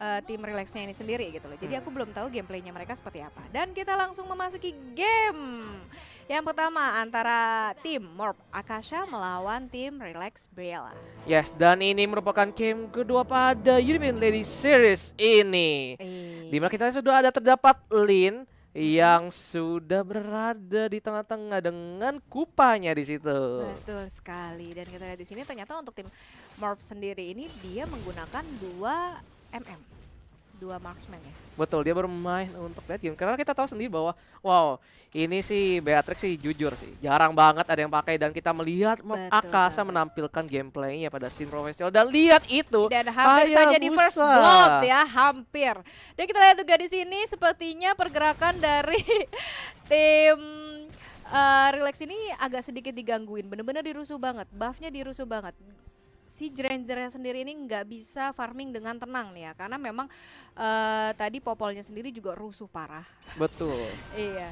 uh, tim relaxnya ini sendiri gitu loh. Jadi hmm. aku belum tahu gameplaynya mereka seperti apa. Dan kita langsung memasuki game. Yang pertama antara tim Morp Akasha melawan tim Relax Briella. Yes, dan ini merupakan game kedua pada Union Lady Series ini. Iya. Dimana kita sudah ada terdapat Lin yang sudah berada di tengah-tengah dengan kupanya di situ. Betul sekali. Dan kita lihat di sini ternyata untuk tim Morp sendiri ini dia menggunakan dua MM dua marksman ya. Betul, dia bermain untuk dead game. Karena kita tahu sendiri bahwa wow, ini sih Beatrix sih jujur sih. Jarang banget ada yang pakai dan kita melihat Betul, Akasa banget. menampilkan gameplaynya pada scene profesional dan lihat itu. Dan hampir saja busa. di first blood ya, hampir. Dan kita lihat juga di sini sepertinya pergerakan dari tim Uh, relax ini agak sedikit digangguin, bener-bener dirusuh banget, buffnya dirusuh banget si Jerenjernya sendiri ini nggak bisa farming dengan tenang nih ya karena memang uh, tadi popolnya sendiri juga rusuh parah. Betul. iya.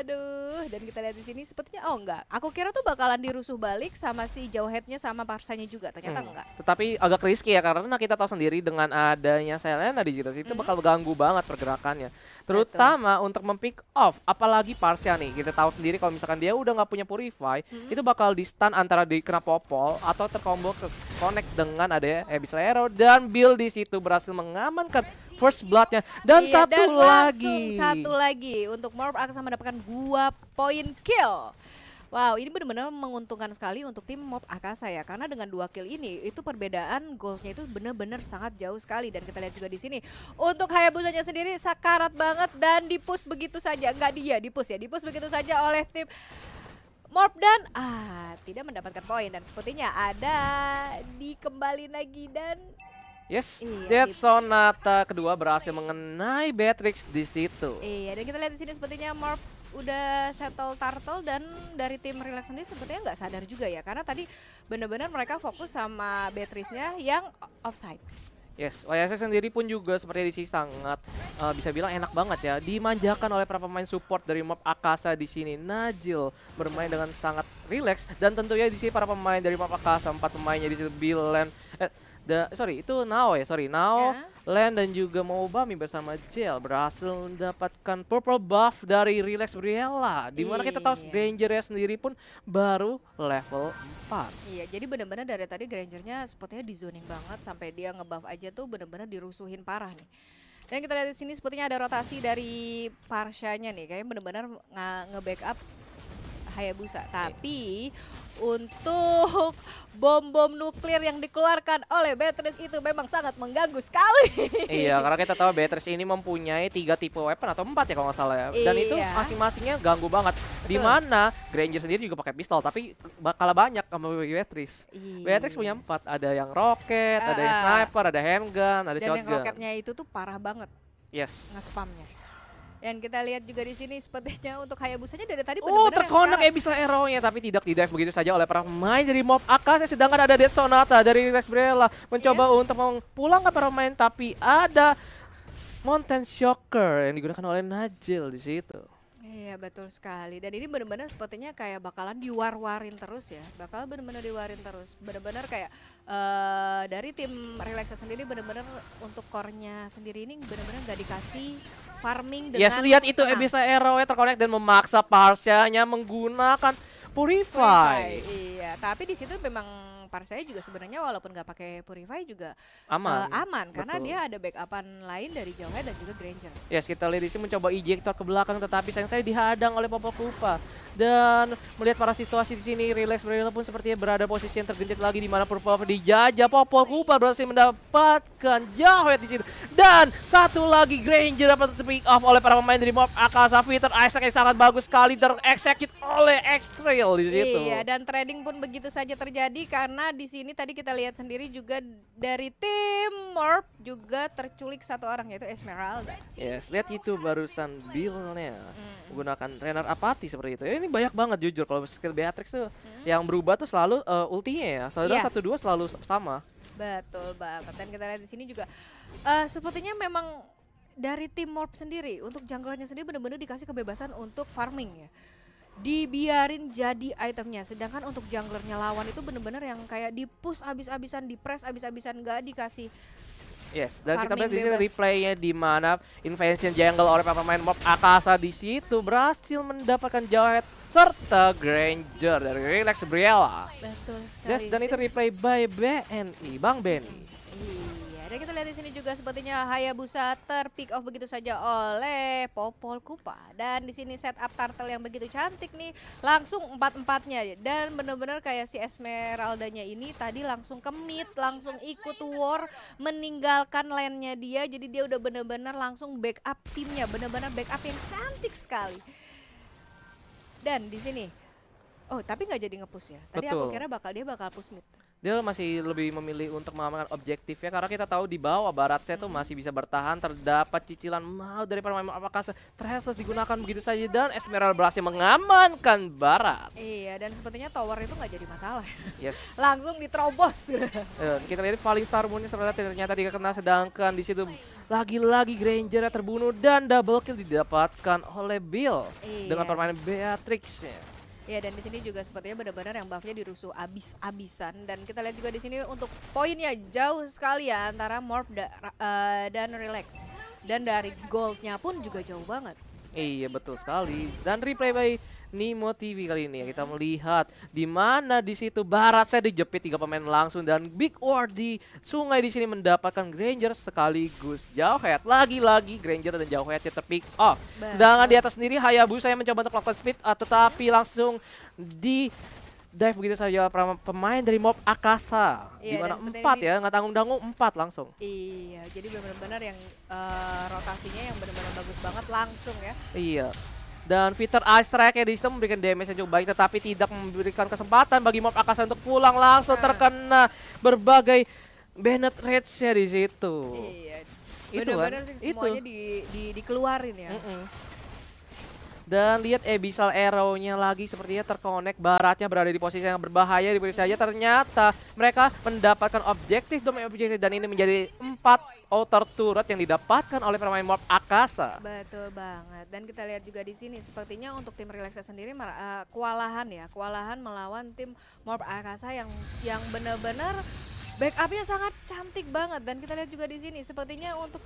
Aduh, dan kita lihat di sini sepertinya oh enggak. Aku kira tuh bakalan dirusuh balik sama si Jauhead-nya sama parsanya juga, ternyata hmm. enggak. Tetapi agak risky ya karena kita tahu sendiri dengan adanya Selena di Jiros itu hmm. bakal ganggu banget pergerakannya. Terutama Betul. untuk mempick off, apalagi Parsia nih. Kita tahu sendiri kalau misalkan dia udah nggak punya Purify, hmm. itu bakal di stun antara di kena popol atau terkombo connect dengan ada Abyss Arrow dan build di situ berhasil mengamankan First Bloodnya dan iya, satu dan lagi satu lagi untuk Morp akan mendapatkan dua poin kill. Wow, ini benar-benar menguntungkan sekali untuk tim Mob Akasa ya. Karena dengan dua kill ini, itu perbedaan goalnya itu benar-benar sangat jauh sekali. Dan kita lihat juga di sini, untuk Hayabusa-nya sendiri sakarat banget dan dipus begitu saja. Enggak dia, dipus ya. Dipus begitu saja oleh tim Morp dan ah tidak mendapatkan poin dan sepertinya ada dikembali lagi dan Yes, iya, gitu. Sonata kedua berhasil mengenai Beatrix di situ. Iya, dan kita lihat di sini sepertinya Morph udah settle turtle dan dari tim relax sendiri sepertinya nggak sadar juga ya karena tadi benar-benar mereka fokus sama Beatrice-nya yang offside. Yes, YSS sendiri pun juga seperti di sini sangat uh, bisa bilang enak banget ya. Dimanjakan oleh para pemain support dari map Akasa di sini. Najil bermain dengan sangat rileks dan tentunya di sini para pemain dari map Akasa, empat pemainnya di situ Bilen, eh, The, sorry itu Nao ya sorry Nao, yeah. Len dan juga mau bami bersama Jail berhasil mendapatkan purple buff dari Relax Briella dimana mana kita tahu Grangernya iya. sendiri pun baru level 4 Iya jadi benar-benar dari tadi Grangernya sepertinya di zoning banget sampai dia ngebuff aja tuh benar-benar dirusuhin parah nih dan kita lihat di sini sepertinya ada rotasi dari Parshanya nih, kayaknya benar-benar nge-backup nge backup Hayabusa. Iya. Tapi untuk bom-bom nuklir yang dikeluarkan oleh Beatrice itu memang sangat mengganggu sekali. Iya, karena kita tahu Beatrice ini mempunyai tiga tipe weapon atau empat ya kalau nggak salah ya. Dan iya. itu masing-masingnya ganggu banget. Di mana Granger sendiri juga pakai pistol, tapi bakal banyak sama Beatrice. Iya. Beatrice punya empat, ada yang roket, uh, ada yang sniper, ada handgun, ada Dan shotgun. Dan yang roketnya itu tuh parah banget. Yes. Nge spamnya. Dan kita lihat juga di sini sepertinya untuk Hayabusa-nya dari tadi oh, benar-benar Oh, terkonek bisa arrow ya tapi tidak di dive begitu saja oleh para pemain dari Mob Akas sedangkan ada Dead Sonata dari Rexbrella mencoba yeah. untuk pulang ke para pemain tapi ada Mountain Shocker yang digunakan oleh Najil di situ. Iya betul sekali. Dan ini benar-benar sepertinya kayak bakalan diwar-warin terus ya. Bakal benar-benar diwarin terus. Benar-benar kayak uh, dari tim Relaxa sendiri benar-benar untuk kornya sendiri ini benar-benar nggak dikasih farming dengan Yes, lihat itu nah. bisa Arrow terkonek dan memaksa Parsianya menggunakan Purify. Purify. Iya, tapi di situ memang saya juga sebenarnya walaupun nggak pakai Purify juga eh, aman, uh, aman karena dia ada backupan lain dari Jawa dan juga Granger. Yes, kita lihat di sini mencoba ejector ke belakang tetapi sayang saya dihadang oleh popo Kupa dan melihat para situasi di sini relax Brelo pun sepertinya berada posisi yang terbentit lagi di mana Purple dijajah popo Kupa berhasil mendapatkan Jauhhead di situ dan satu lagi Granger dapat pick off oleh para pemain dari mob akasafi Saviter Isaac yang sangat bagus sekali terexecute oleh x di situ. Iya dan trading pun begitu saja terjadi karena karena di sini tadi kita lihat sendiri juga dari tim Morp juga terculik satu orang yaitu Esmeralda. Yes, lihat itu barusan build-nya hmm. menggunakan Renard Apati seperti itu. Ya, ini banyak banget jujur kalau skill Beatrix tuh hmm. yang berubah tuh selalu uh, ultinya ya. Selalu yeah. satu dua selalu sama. Betul banget. Dan kita lihat di sini juga uh, sepertinya memang dari tim Morp sendiri untuk jungle-nya sendiri benar-benar dikasih kebebasan untuk farming ya dibiarin jadi itemnya sedangkan untuk junglernya lawan itu bener-bener yang kayak di push abis-abisan di press abis-abisan gak dikasih Yes, dan kita lihat di sini replaynya di mana invention jungle oleh pemain mob Akasa di situ berhasil mendapatkan jawet serta Granger dari Relax Briella. Betul sekali. Yes, dan itu replay by BNI, Bang Benny dan kita lihat di sini juga sepertinya Hayabusa terpick off begitu saja oleh Popol Kupa. Dan di sini setup turtle yang begitu cantik nih langsung empat-empatnya. Dan benar-benar kayak si Esmeraldanya ini tadi langsung kemit, langsung ikut war, meninggalkan lane-nya dia. Jadi dia udah benar-benar langsung backup timnya, benar-benar backup yang cantik sekali. Dan di sini Oh, tapi nggak jadi ngepush ya. Tadi Betul. aku kira bakal dia bakal push mid dia masih lebih memilih untuk mengamankan objektifnya karena kita tahu di bawah barat saya tuh masih bisa bertahan terdapat cicilan mau dari pemain apakah Tresses digunakan begitu saja dan Esmeralda berhasil mengamankan barat iya dan sepertinya tower itu nggak jadi masalah yes langsung diterobos eh, kita lihat Falling Star Moon sebenarnya ternyata dia kena sedangkan di situ lagi-lagi Granger terbunuh dan double kill didapatkan oleh Bill iya. dengan permainan Beatrix Ya dan di sini juga sepertinya benar-benar yang buffnya dirusuh abis-abisan dan kita lihat juga di sini untuk poinnya jauh sekali ya antara Morph da, uh, dan Relax dan dari goldnya pun juga jauh banget. Iya betul sekali. Dan replay by Nimo TV kali ini ya kita melihat di mana di situ Barat saya dijepit tiga pemain langsung dan Big War di sungai di sini mendapatkan Granger sekaligus Jauhhead lagi-lagi Granger dan Jauhhead ya terpick off. Sedangkan di atas sendiri Hayabusa yang mencoba untuk melakukan speed ah, tetapi langsung di dive begitu saja pemain dari mob Akasa. Iya, Dimana empat ya, nggak tanggung-tanggung empat langsung. Iya, jadi benar-benar yang uh, rotasinya yang benar-benar bagus banget langsung ya. Iya. Dan fitur Ice Strike ya, di sistem memberikan damage yang cukup baik tetapi tidak memberikan kesempatan bagi mob Akasa untuk pulang langsung nah. terkena berbagai Bennett Rage-nya di situ. Iya. itu kan. Sih, semuanya itu. di, di, dikeluarin ya. Mm -mm. Dan lihat Abyssal eh, Arrow-nya lagi sepertinya terkonek baratnya berada di posisi yang berbahaya di saja. Ternyata mereka mendapatkan objektif domain objektif dan ini menjadi empat outer turret yang didapatkan oleh permainan Morp Akasa. Betul banget. Dan kita lihat juga di sini sepertinya untuk tim Relaxa sendiri uh, kewalahan ya, kewalahan melawan tim Morp Akasa yang yang benar-benar backup-nya sangat cantik banget dan kita lihat juga di sini sepertinya untuk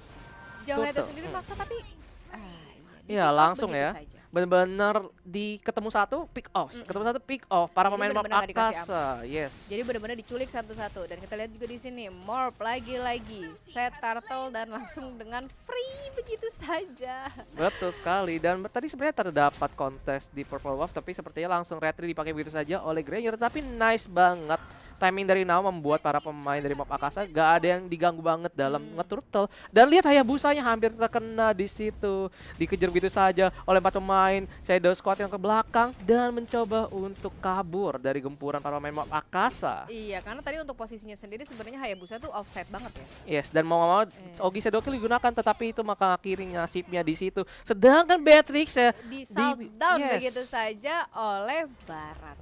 Jawa itu sendiri maksa tapi Uh, Iya langsung ya. Benar-benar di ketemu satu pick off, mm -mm. ketemu satu pick off para pemain bener -bener Yes. Jadi benar-benar diculik satu-satu dan kita lihat juga di sini Morp lagi-lagi set turtle dan langsung dengan free begitu saja. Betul sekali dan tadi sebenarnya terdapat kontes di Purple Wolf tapi sepertinya langsung retri dipakai begitu saja oleh Granger tapi nice banget timing dari Nao membuat para pemain dari Mob Akasa gak ada yang diganggu banget dalam hmm. ngeturtle. Dan lihat busanya hampir terkena di situ. Dikejar begitu saja oleh empat pemain Shadow Squad yang ke belakang dan mencoba untuk kabur dari gempuran para pemain Mob Akasa. Iya, karena tadi untuk posisinya sendiri sebenarnya Hayabusa tuh offset banget ya. Yes, dan mau mau eh. Ogi Shadow Kill digunakan tetapi itu maka akhirnya sipnya di situ. Sedangkan Beatrix ya di, di down yes. begitu saja oleh Barat.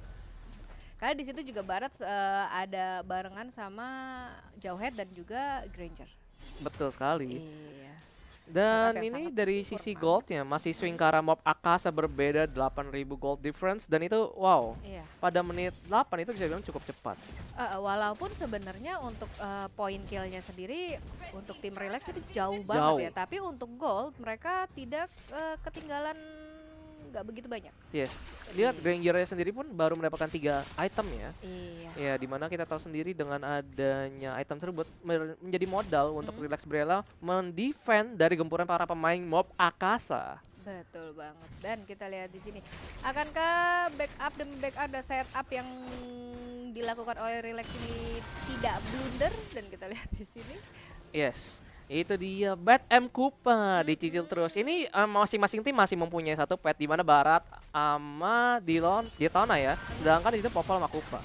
Karena di situ juga Barat uh, ada barengan sama Jauhead dan juga Granger. Betul sekali. Iya. Dan ini dari sisi goldnya masih swing ke Mob Akasa berbeda 8000 gold difference dan itu wow. Iya. Pada menit 8 itu bisa bilang cukup cepat sih. Uh, walaupun sebenarnya untuk uh, poin killnya sendiri untuk tim Relax itu jauh, jauh banget ya, tapi untuk gold mereka tidak uh, ketinggalan nggak begitu banyak. Yes. Lihat Grangernya sendiri pun baru mendapatkan tiga item ya. Iya. Ya dimana kita tahu sendiri dengan adanya item tersebut menjadi modal untuk Relax Brella mendefend dari gempuran para pemain mob Akasa. Betul banget. Dan kita lihat di sini, akankah backup demi backup dan setup yang dilakukan oleh Relax ini tidak blunder? Dan kita lihat di sini. Yes. Itu dia Bat M Kupa dicicil terus. Ini eh, masing-masing um, tim masih mempunyai satu pet di mana Barat sama Dilon Tona ya. Sedangkan di situ Popol sama Kupa.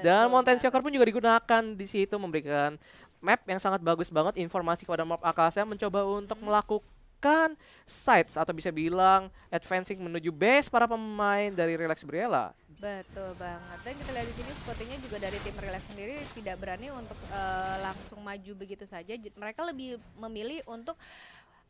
Dan Mountain Shocker pun juga digunakan di situ memberikan map yang sangat bagus banget informasi kepada mob Akasha mencoba untuk melakukan sites atau bisa bilang advancing menuju base para pemain dari Relax Briella. Betul banget. Dan kita lihat di sini sepertinya juga dari tim relax sendiri tidak berani untuk uh, langsung maju begitu saja. Mereka lebih memilih untuk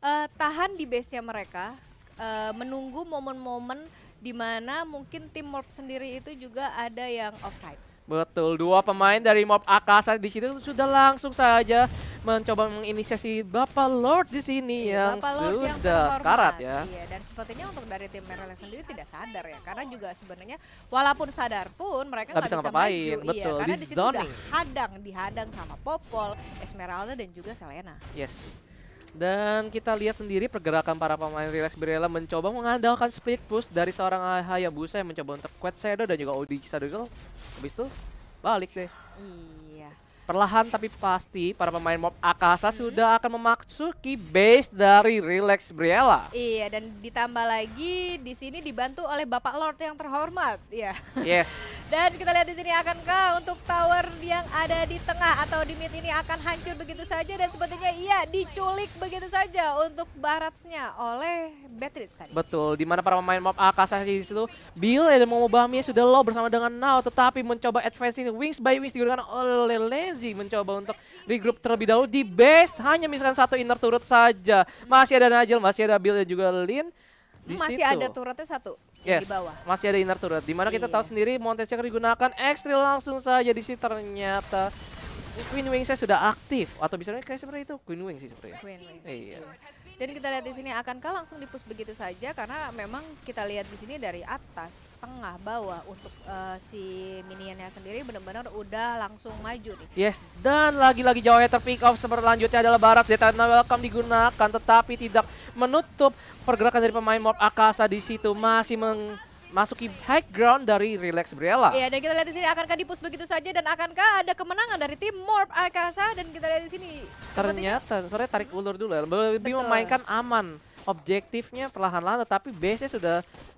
uh, tahan di base-nya mereka, uh, menunggu momen-momen di mana mungkin tim Morp sendiri itu juga ada yang offside. Betul, dua pemain dari Mob Akasa di sini sudah langsung saja mencoba menginisiasi Bapak Lord di sini iya, yang Bapak sudah yang sekarat ya. Iya, dan sepertinya untuk dari tim Merlin sendiri tidak sadar ya, karena juga sebenarnya walaupun sadar pun mereka nggak bisa, bisa maju. Iya, betul, karena di, di situ hadang, dihadang sama Popol, Esmeralda dan juga Selena. Yes. Dan kita lihat sendiri pergerakan para pemain Relax Birela mencoba mengandalkan speed push dari seorang Hayabusa yang mencoba untuk Quet Shadow dan juga Odisha duggle Habis itu balik deh. Iya. Perlahan tapi pasti para pemain mob Akasa -hmm. sudah akan memasuki base dari Relax Briella. Iya, dan ditambah lagi di sini dibantu oleh Bapak Lord yang terhormat, ya. Yes. dan kita lihat di sini akankah untuk tower yang ada di tengah atau di mid ini akan hancur begitu saja dan sepertinya iya diculik begitu saja untuk baratnya oleh Beatrice tadi. Betul, di mana para pemain mob Akasa di situ Bill dan Momobami sudah low bersama dengan Now tetapi mencoba advancing wings by wings digunakan oleh Lens Energy mencoba untuk regroup terlebih dahulu di base. Hanya misalkan satu inner turret saja. Masih ada Najil, masih ada Bill dan juga Lin. Di masih situ. ada turretnya satu yes, di bawah. Masih ada inner turret. Dimana yeah. kita iya. tahu sendiri Montesnya digunakan x langsung saja di sini ternyata Queen Wing saya sudah aktif atau bisa kayak seperti itu Queen Wing sih seperti itu. Queen Wing. Iya. Dan kita lihat di sini akankah langsung dipus begitu saja karena memang kita lihat di sini dari atas, tengah, bawah untuk uh, si minionnya sendiri benar-benar udah langsung maju nih. Yes, dan lagi-lagi jauhnya terpick off selanjutnya adalah Barat Zetana Welcome digunakan tetapi tidak menutup pergerakan dari pemain Mob Akasa di situ masih meng masuki high ground dari Relax Briella. Iya, dan kita lihat di sini akankah di push begitu saja dan akankah ada kemenangan dari tim Morp Akasa dan kita lihat di sini. Ternyata sebenarnya tarik ulur dulu ya. Lebih memainkan aman. Objektifnya perlahan-lahan tetapi base-nya sudah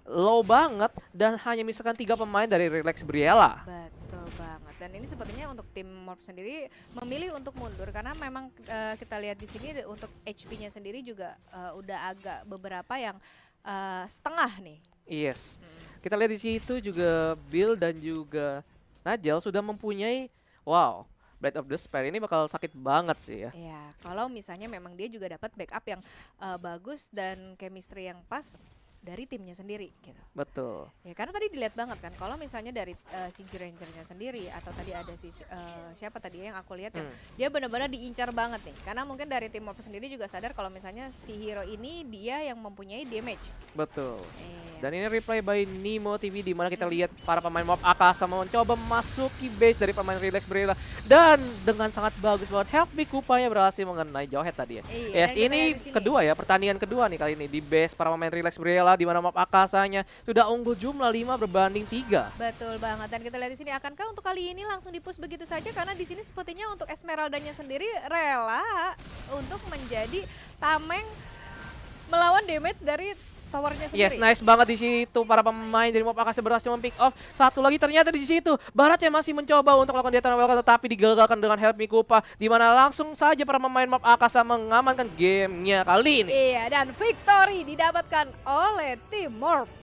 low banget dan hanya misalkan tiga pemain dari Relax Briella. Betul banget. Dan ini sepertinya untuk tim Morp sendiri memilih untuk mundur karena memang uh, kita lihat di sini untuk HP-nya sendiri juga uh, udah agak beberapa yang uh, setengah nih. Yes. Hmm. Kita lihat di situ juga Bill dan juga Najel sudah mempunyai wow Blade of the Spare ini bakal sakit banget sih ya. Iya, kalau misalnya memang dia juga dapat backup yang uh, bagus dan chemistry yang pas, dari timnya sendiri gitu. Betul. Ya karena tadi dilihat banget kan kalau misalnya dari uh, si Rangernya sendiri atau tadi ada si uh, siapa tadi ya yang aku lihat ya, hmm. ya dia benar-benar diincar banget nih karena mungkin dari tim Warp sendiri juga sadar kalau misalnya si hero ini dia yang mempunyai damage. Betul. Eh. Dan ini replay by Nemo TV di mana kita hmm. lihat para pemain Warp Akasa mencoba memasuki base dari pemain Relax Brilla dan dengan sangat bagus banget Help Me Kupanya berhasil mengenai Jawhead tadi ya. Eh, yes, ini kedua ya pertandingan kedua nih kali ini di base para pemain Relax Brilla di mana map akasanya sudah unggul jumlah 5 berbanding 3. Betul banget dan kita lihat di sini akankah untuk kali ini langsung dipus begitu saja karena di sini sepertinya untuk Esmeraldanya sendiri rela untuk menjadi tameng melawan damage dari towernya sendiri. Yes, nice banget di situ para pemain dari Mop berhasil mempick off. Satu lagi ternyata di situ Barat yang masih mencoba untuk melakukan dia tanpa tetapi digagalkan dengan help Mikupa di mana langsung saja para pemain Mop Akasa mengamankan gamenya kali ini. Iya, dan victory didapatkan oleh tim Morp.